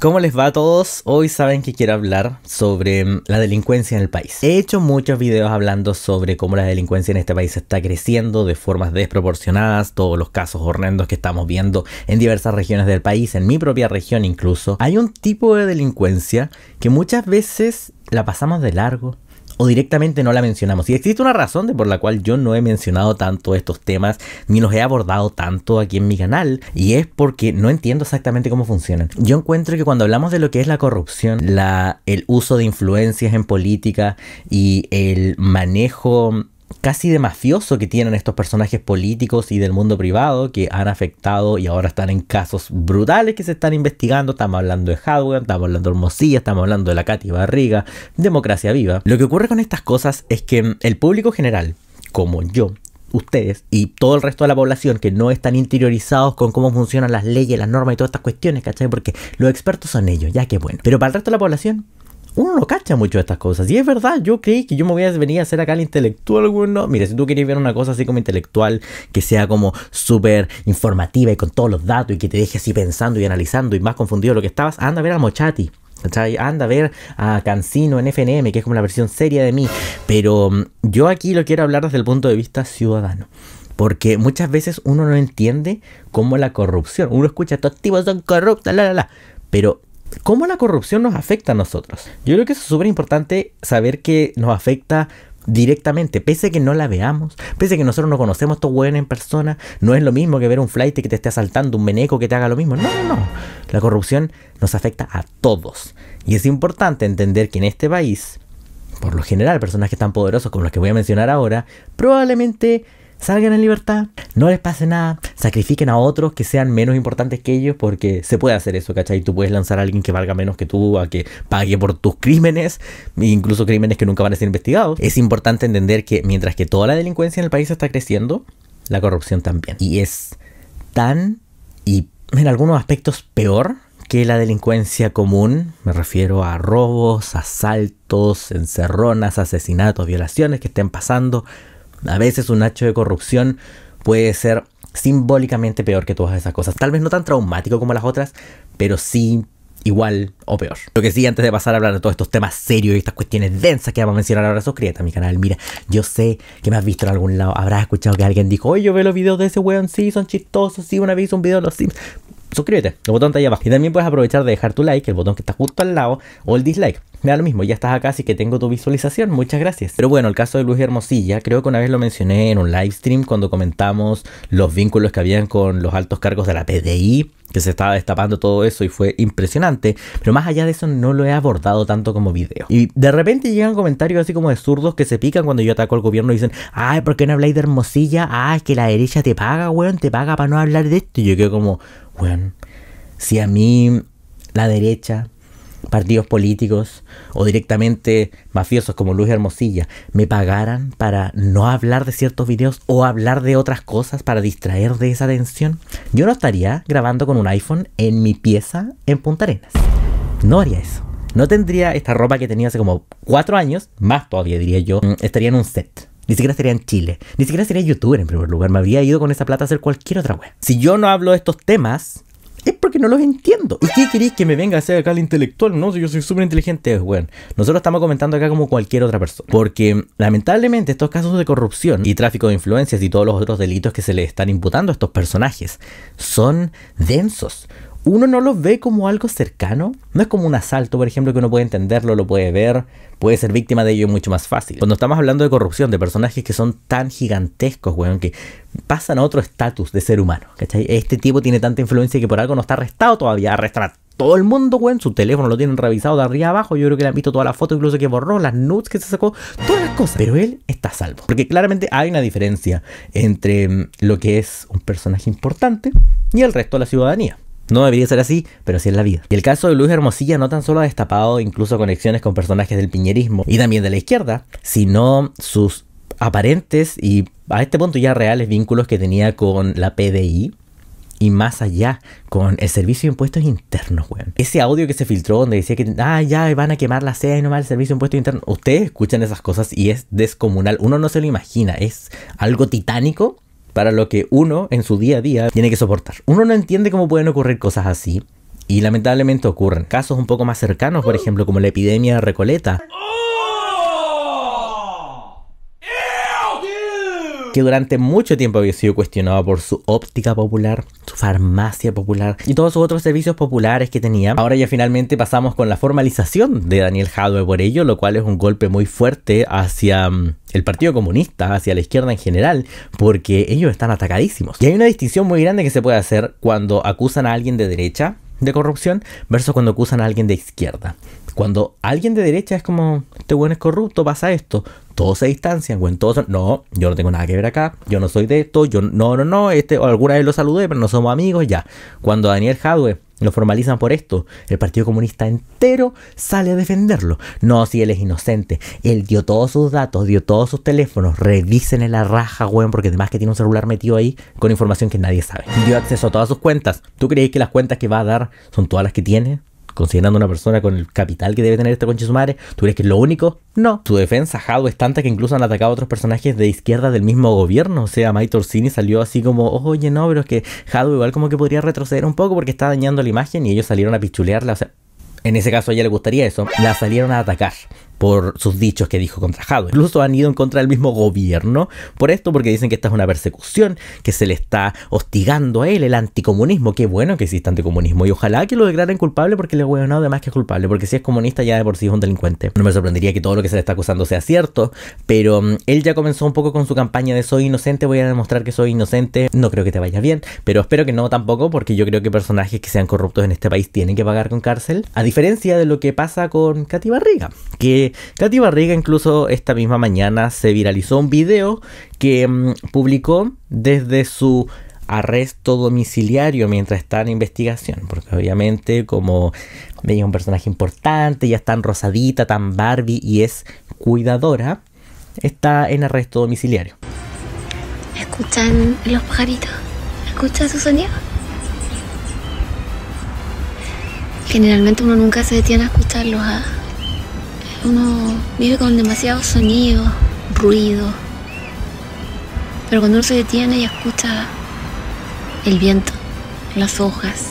¿Cómo les va a todos? Hoy saben que quiero hablar sobre mm, la delincuencia en el país. He hecho muchos videos hablando sobre cómo la delincuencia en este país está creciendo de formas desproporcionadas, todos los casos horrendos que estamos viendo en diversas regiones del país, en mi propia región incluso. Hay un tipo de delincuencia que muchas veces la pasamos de largo, o directamente no la mencionamos. Y existe una razón de por la cual yo no he mencionado tanto estos temas ni los he abordado tanto aquí en mi canal y es porque no entiendo exactamente cómo funcionan. Yo encuentro que cuando hablamos de lo que es la corrupción, el uso de influencias en política y el manejo casi de mafioso que tienen estos personajes políticos y del mundo privado que han afectado y ahora están en casos brutales que se están investigando. Estamos hablando de Hadwell, estamos hablando de Hermosilla, estamos hablando de la Katy Barriga, Democracia Viva. Lo que ocurre con estas cosas es que el público general, como yo, ustedes y todo el resto de la población que no están interiorizados con cómo funcionan las leyes, las normas y todas estas cuestiones, ¿cachai? Porque los expertos son ellos, ya que bueno. Pero para el resto de la población, uno no cacha mucho de estas cosas. Y es verdad, yo creí que yo me voy a venir a hacer acá el intelectual, bueno Mira, si tú quieres ver una cosa así como intelectual, que sea como súper informativa y con todos los datos y que te deje así pensando y analizando y más confundido de lo que estabas, anda a ver a Mochati. Anda a ver a Cancino en FNM, que es como la versión seria de mí. Pero mm, yo aquí lo quiero hablar desde el punto de vista ciudadano. Porque muchas veces uno no entiende cómo la corrupción. Uno escucha, estos tipos son corruptos, la, la, la. Pero cómo la corrupción nos afecta a nosotros. Yo creo que es súper importante saber que nos afecta directamente, pese a que no la veamos, pese a que nosotros no conocemos a estos en persona, no es lo mismo que ver un flight que te esté asaltando, un meneco que te haga lo mismo. No, no, no. La corrupción nos afecta a todos. Y es importante entender que en este país, por lo general, personas que están poderosos como los que voy a mencionar ahora, probablemente salgan en libertad, no les pase nada, sacrifiquen a otros que sean menos importantes que ellos, porque se puede hacer eso, ¿cachai? Tú puedes lanzar a alguien que valga menos que tú, a que pague por tus crímenes, e incluso crímenes que nunca van a ser investigados. Es importante entender que mientras que toda la delincuencia en el país está creciendo, la corrupción también. Y es tan y en algunos aspectos peor que la delincuencia común, me refiero a robos, asaltos, encerronas, asesinatos, violaciones que estén pasando a veces un hacho de corrupción puede ser simbólicamente peor que todas esas cosas. Tal vez no tan traumático como las otras, pero sí igual o peor. Lo que sí, antes de pasar a hablar de todos estos temas serios y estas cuestiones densas que vamos a mencionar ahora, suscríbete a mi canal. Mira, yo sé que me has visto en algún lado, habrás escuchado que alguien dijo, oye, yo veo los videos de ese weón, sí, son chistosos, sí, una vez un video de los Sims. Suscríbete, el botón está ahí abajo. Y también puedes aprovechar de dejar tu like, el botón que está justo al lado, o el dislike. Me da lo mismo, ya estás acá, así que tengo tu visualización, muchas gracias. Pero bueno, el caso de Luis Hermosilla, creo que una vez lo mencioné en un live stream cuando comentamos los vínculos que habían con los altos cargos de la PDI, que se estaba destapando todo eso y fue impresionante, pero más allá de eso no lo he abordado tanto como video. Y de repente llegan comentarios así como de zurdos que se pican cuando yo ataco al gobierno y dicen, ay, ¿por qué no habláis de Hermosilla? Ah, es que la derecha te paga, weón, te paga para no hablar de esto. Y yo quedo como, weón, si a mí la derecha partidos políticos o directamente mafiosos como Luis Hermosilla me pagaran para no hablar de ciertos videos o hablar de otras cosas para distraer de esa atención, yo no estaría grabando con un iPhone en mi pieza en Punta Arenas. No haría eso. No tendría esta ropa que tenía hace como cuatro años, más todavía diría yo, mm, estaría en un set. Ni siquiera estaría en Chile. Ni siquiera sería youtuber en primer lugar. Me habría ido con esa plata a hacer cualquier otra web. Si yo no hablo de estos temas, es porque no los entiendo. ¿Y qué queréis que me venga a hacer acá el intelectual? No, yo soy súper inteligente, bueno Nosotros estamos comentando acá como cualquier otra persona. Porque lamentablemente estos casos de corrupción y tráfico de influencias y todos los otros delitos que se le están imputando a estos personajes son densos uno no lo ve como algo cercano. No es como un asalto, por ejemplo, que uno puede entenderlo, lo puede ver, puede ser víctima de ello mucho más fácil. Cuando estamos hablando de corrupción, de personajes que son tan gigantescos, weón, que pasan a otro estatus de ser humano, Este tipo tiene tanta influencia que por algo no está arrestado todavía, a todo el mundo, weón, su teléfono lo tienen revisado de arriba abajo, yo creo que le han visto todas las fotos, incluso que borró las nudes que se sacó, todas las cosas. Pero él está salvo. Porque claramente hay una diferencia entre mm, lo que es un personaje importante y el resto de la ciudadanía. No debería ser así, pero así es la vida. Y el caso de Luis Hermosilla no tan solo ha destapado incluso conexiones con personajes del piñerismo y también de la izquierda, sino sus aparentes y a este punto ya reales vínculos que tenía con la PDI, y más allá con el servicio de impuestos internos, weón. Ese audio que se filtró donde decía que, ah, ya van a quemar la sede y nomás el servicio de impuestos internos. Ustedes escuchan esas cosas y es descomunal. Uno no se lo imagina. Es algo titánico para lo que uno en su día a día tiene que soportar. Uno no entiende cómo pueden ocurrir cosas así y lamentablemente ocurren. Casos un poco más cercanos, por mm. ejemplo, como la epidemia de Recoleta. Oh, que durante mucho tiempo había sido cuestionado por su óptica popular, su farmacia popular y todos sus otros servicios populares que tenía. Ahora ya finalmente pasamos con la formalización de Daniel Jadwe por ello, lo cual es un golpe muy fuerte hacia mm, el Partido Comunista, hacia la izquierda en general, porque ellos están atacadísimos. Y hay una distinción muy grande que se puede hacer cuando acusan a alguien de derecha de corrupción versus cuando acusan a alguien de izquierda. Cuando alguien de derecha es como, este weón es corrupto, pasa esto, todos se distancian, weón, Todos no, yo no tengo nada que ver acá, yo no soy de esto, yo no, no, no, este, alguna vez lo saludé, pero no somos amigos, ya. Cuando Daniel Jadwe lo formalizan por esto, el Partido Comunista entero sale a defenderlo. No, si él es inocente, él dio todos sus datos, dio todos sus teléfonos, revisen en la raja, weón porque además que tiene un celular metido ahí con información que nadie sabe. Dio acceso a todas sus cuentas. ¿Tú crees que las cuentas que va a dar son todas las que tiene? considerando una persona con el capital que debe tener este conche su madre, ¿tú crees que es lo único? No. Su defensa, Jado, es tanta que incluso han atacado a otros personajes de izquierda del mismo gobierno. O sea, Mike Torsini salió así como, oye, no, pero es que Jado igual como que podría retroceder un poco porque está dañando la imagen y ellos salieron a pichulearla. O sea, en ese caso a ella le gustaría eso. La salieron a atacar por sus dichos que dijo contra Jado. Incluso han ido en contra del mismo gobierno por esto, porque dicen que esta es una persecución, que se le está hostigando a él, el anticomunismo. Qué bueno que existe anticomunismo y ojalá que lo declaren culpable porque le el de más que es culpable, porque si es comunista ya de por sí es un delincuente. No me sorprendería que todo lo que se le está acusando sea cierto, pero mm, él ya comenzó un poco con su campaña de soy inocente, voy a demostrar que soy inocente. No creo que te vaya bien, pero espero que no tampoco, porque yo creo que personajes que sean corruptos en este país tienen que pagar con cárcel, a diferencia de lo que pasa con Katy Barriga, que Barriga incluso esta misma mañana se viralizó un video que mm, publicó desde su arresto domiciliario mientras está en investigación, porque obviamente como ella es un personaje importante, ya es tan rosadita, tan Barbie y es cuidadora, está en arresto domiciliario. ¿Escuchan los pajaritos? ¿Escuchan su sonido? Generalmente uno nunca se detiene a escucharlos. a ¿ah? uno vive con demasiados sonidos, ruido. Pero cuando uno se detiene y escucha el viento, las hojas,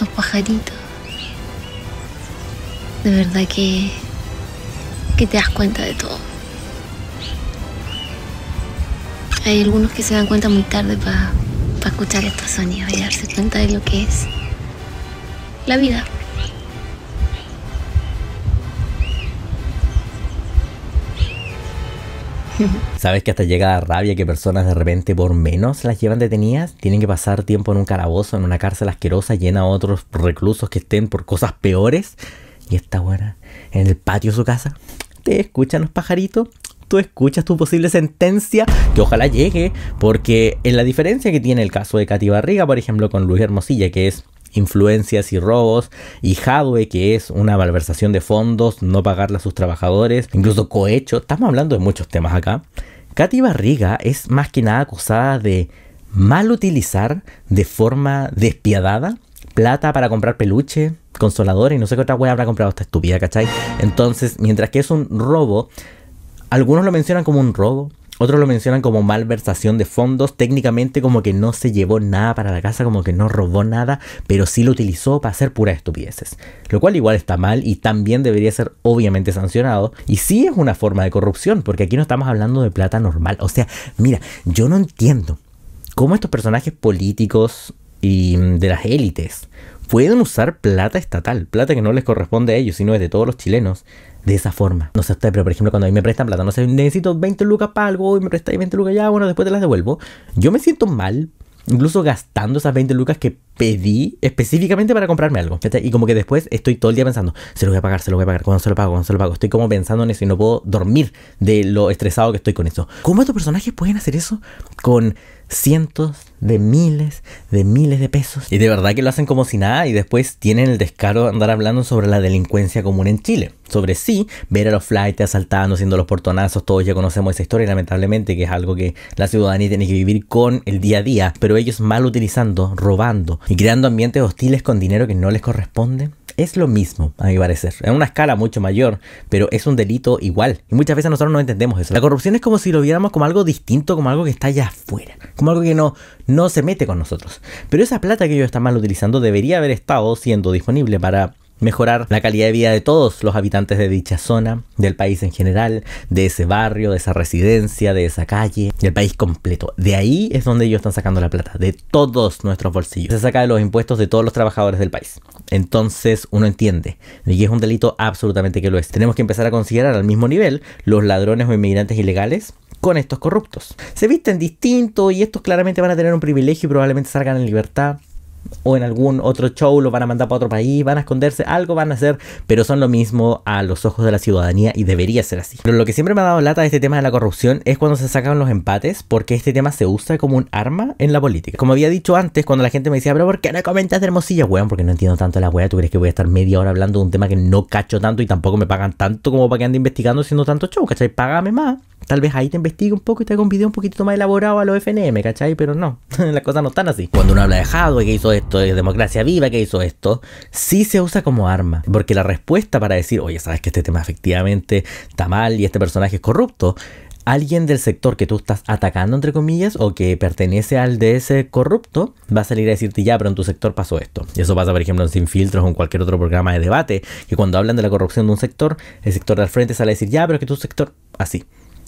los pajaritos, de verdad que, que te das cuenta de todo. Hay algunos que se dan cuenta muy tarde para escuchar estos sonidos y darse cuenta de lo que es la vida. ¿Sabes que hasta llega la rabia que personas de repente por menos las llevan detenidas? Tienen que pasar tiempo en un calabozo, en una cárcel asquerosa llena de otros reclusos que estén por cosas peores. Y esta buena, en el patio de su casa, te escuchan los pajaritos tú escuchas tu posible sentencia, que ojalá llegue, porque en la diferencia que tiene el caso de Katy Barriga, por ejemplo, con Luis Hermosilla, que es influencias y robos, y Hadwe, que es una malversación de fondos, no pagarle a sus trabajadores, incluso cohecho, estamos hablando de muchos temas acá. Katy Barriga es más que nada acusada de mal utilizar de forma despiadada plata para comprar peluche, consolador y no sé qué otra wea habrá comprado esta estúpida, ¿cachai? Entonces, mientras que es un robo, algunos lo mencionan como un robo, otros lo mencionan como malversación de fondos, técnicamente como que no se llevó nada para la casa, como que no robó nada, pero sí lo utilizó para hacer puras estupideces. Lo cual igual está mal y también debería ser obviamente sancionado. Y sí es una forma de corrupción, porque aquí no estamos hablando de plata normal. O sea, mira, yo no entiendo cómo estos personajes políticos y mm, de las élites pueden usar plata estatal, plata que no les corresponde a ellos, sino de todos los chilenos, de esa forma. No sé usted, pero por ejemplo, cuando a mí me prestan plata, no sé, necesito 20 lucas para algo y me prestáis 20 lucas ya, bueno, después te las devuelvo. Yo me siento mal incluso gastando esas 20 lucas que pedí específicamente para comprarme algo. Y como que después estoy todo el día pensando, se lo voy a pagar, se lo voy a pagar, cuando se lo pago, cuando se lo pago. Estoy como pensando en eso y no puedo dormir de lo estresado que estoy con eso. ¿Cómo estos personajes pueden hacer eso con cientos de miles de miles de pesos. Y de verdad que lo hacen como si nada y después tienen el descaro de andar hablando sobre la delincuencia común en Chile. Sobre sí, ver a los flights asaltando, haciendo los portonazos, todos ya conocemos esa historia lamentablemente que es algo que la ciudadanía tiene que vivir con el día a día, pero ellos mal utilizando, robando y creando ambientes hostiles con dinero que no les corresponde es lo mismo, a mi parecer, en una escala mucho mayor, pero es un delito igual. Y muchas veces nosotros no entendemos eso. La corrupción es como si lo viéramos como algo distinto, como algo que está allá afuera, como algo que no, no se mete con nosotros. Pero esa plata que ellos están mal utilizando debería haber estado siendo disponible para mejorar la calidad de vida de todos los habitantes de dicha zona, del país en general, de ese barrio, de esa residencia, de esa calle, del país completo. De ahí es donde ellos están sacando la plata, de todos nuestros bolsillos. Se saca de los impuestos de todos los trabajadores del país. Entonces uno entiende, y es un delito absolutamente que lo es. Tenemos que empezar a considerar al mismo nivel los ladrones o inmigrantes ilegales con estos corruptos. Se visten distinto y estos claramente van a tener un privilegio y probablemente salgan en libertad o en algún otro show, lo van a mandar para otro país, van a esconderse, algo van a hacer, pero son lo mismo a los ojos de la ciudadanía y debería ser así. Pero lo que siempre me ha dado lata de este tema de la corrupción es cuando se sacan los empates, porque este tema se usa como un arma en la política. Como había dicho antes, cuando la gente me decía, pero ¿por qué no comentas de Hermosilla, weón? Porque no entiendo tanto la weá, ¿tú crees que voy a estar media hora hablando de un tema que no cacho tanto y tampoco me pagan tanto como para que ande investigando haciendo tanto show, ¿cachai? Págame más. Tal vez ahí te investigue un poco y te haga un video un poquito más elaborado a los FNM, ¿cachai? Pero no, las cosas no están así. Cuando uno habla de Jadwe, que hizo esto, de Democracia Viva, que hizo esto, sí se usa como arma. Porque la respuesta para decir, oye, sabes que este tema efectivamente está mal y este personaje es corrupto, alguien del sector que tú estás atacando, entre comillas, o que pertenece al de ese corrupto, va a salir a decirte, ya, pero en tu sector pasó esto. Y eso pasa, por ejemplo, en Sin Filtros o en cualquier otro programa de debate, que cuando hablan de la corrupción de un sector, el sector al frente sale a decir, ya, pero que tu sector, así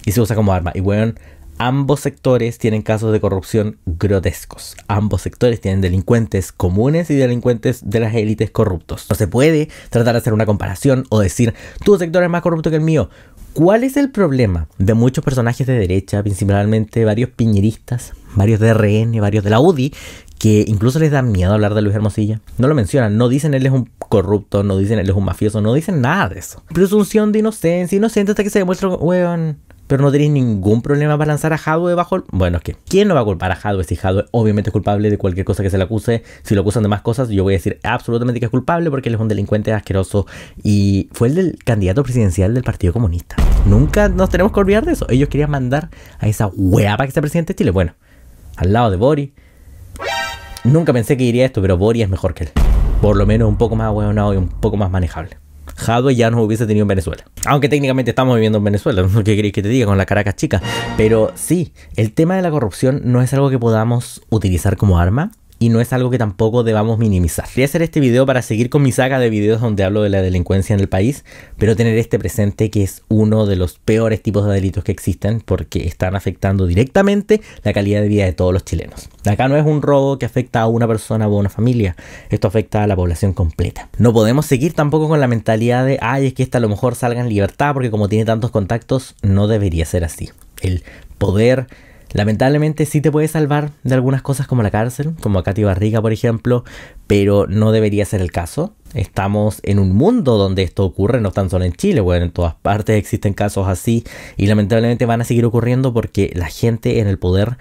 y se usa como arma. Y weón, ambos sectores tienen casos de corrupción grotescos. Ambos sectores tienen delincuentes comunes y delincuentes de las élites corruptos. No se puede tratar de hacer una comparación o decir, tu sector es más corrupto que el mío. ¿Cuál es el problema de muchos personajes de derecha, principalmente varios piñeristas, varios de RN, varios de la UDI, que incluso les da miedo hablar de Luis Hermosilla? No lo mencionan, no dicen él es un corrupto, no dicen él es un mafioso, no dicen nada de eso. Presunción de inocencia, inocente hasta que se demuestre, weón, pero no tenéis ningún problema para lanzar a Hadwe bajo... Bueno, es que ¿quién no va a culpar a Hadwe si Hadwe obviamente es culpable de cualquier cosa que se le acuse? Si lo acusan de más cosas, yo voy a decir absolutamente que es culpable porque él es un delincuente asqueroso y fue el del candidato presidencial del Partido Comunista. Nunca nos tenemos que olvidar de eso. Ellos querían mandar a esa hueá para que sea presidente de Chile. Bueno, al lado de Bori. Nunca pensé que diría esto, pero Bori es mejor que él. Por lo menos un poco más hueonado y un poco más manejable. Jadwe ya no hubiese tenido en Venezuela. Aunque técnicamente estamos viviendo en Venezuela, no qué queréis que te diga con la Caracas chica. Pero sí, el tema de la corrupción no es algo que podamos utilizar como arma, y no es algo que tampoco debamos minimizar. Quería hacer este video para seguir con mi saga de videos donde hablo de la delincuencia en el país, pero tener este presente que es uno de los peores tipos de delitos que existen porque están afectando directamente la calidad de vida de todos los chilenos. Acá no es un robo que afecta a una persona o a una familia, esto afecta a la población completa. No podemos seguir tampoco con la mentalidad de, ay, es que esta a lo mejor salga en libertad porque como tiene tantos contactos, no debería ser así. El poder Lamentablemente sí te puede salvar de algunas cosas como la cárcel, como a Katy Barriga por ejemplo, pero no debería ser el caso. Estamos en un mundo donde esto ocurre, no tan solo en Chile, bueno, en todas partes existen casos así y lamentablemente van a seguir ocurriendo porque la gente en el poder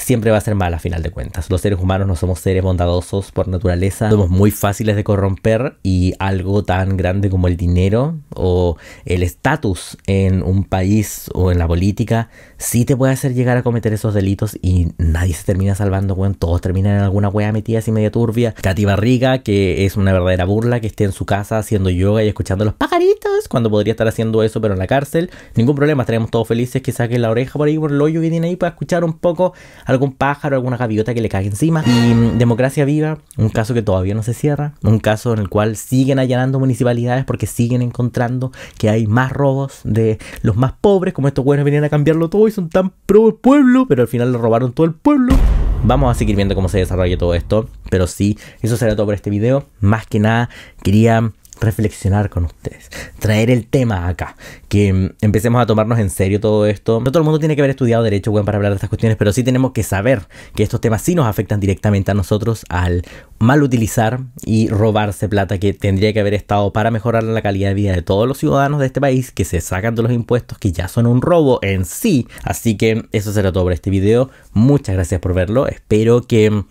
siempre va a ser mal a final de cuentas. Los seres humanos no somos seres bondadosos por naturaleza, somos muy fáciles de corromper y algo tan grande como el dinero o el estatus en un país o en la política sí te puede hacer llegar a cometer esos delitos y nadie se termina salvando, weón. Todos terminan en alguna wea metida así media turbia. Katy Barriga, que es una verdadera burla, que esté en su casa haciendo yoga y escuchando los pajaritos cuando podría estar haciendo eso, pero en la cárcel. Ningún problema, estaremos todos felices que saque la oreja por ahí por el hoyo que tiene ahí para escuchar un poco algún pájaro, alguna gaviota que le caiga encima. Y mm, Democracia Viva, un caso que todavía no se cierra, un caso en el cual siguen allanando municipalidades porque siguen encontrando que hay más robos de los más pobres, como estos buenos venían a cambiarlo todo y son tan pro pueblo, pero al final le robaron todo el pueblo. Vamos a seguir viendo cómo se desarrolla todo esto, pero sí, eso será todo por este video. Más que nada, quería reflexionar con ustedes, traer el tema acá, que mm, empecemos a tomarnos en serio todo esto. No todo el mundo tiene que haber estudiado derecho, bueno, para hablar de estas cuestiones, pero sí tenemos que saber que estos temas sí nos afectan directamente a nosotros al mal utilizar y robarse plata que tendría que haber estado para mejorar la calidad de vida de todos los ciudadanos de este país que se sacan de los impuestos que ya son un robo en sí. Así que eso será todo por este video. Muchas gracias por verlo. Espero que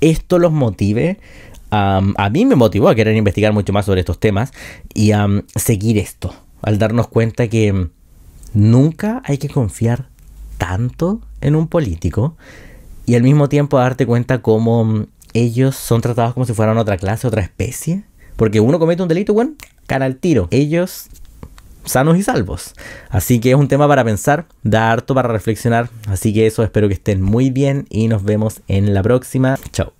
esto los motive a mí me motivó a querer investigar mucho más sobre estos temas y a seguir esto, al darnos cuenta que mm, nunca hay que confiar tanto en un político y al mismo tiempo darte cuenta cómo mm, ellos son tratados como si fueran otra clase, otra especie. Porque uno comete un delito, bueno, cara al tiro. Ellos sanos y salvos. Así que es un tema para pensar, da harto para reflexionar. Así que eso, espero que estén muy bien y nos vemos en la próxima. Chao.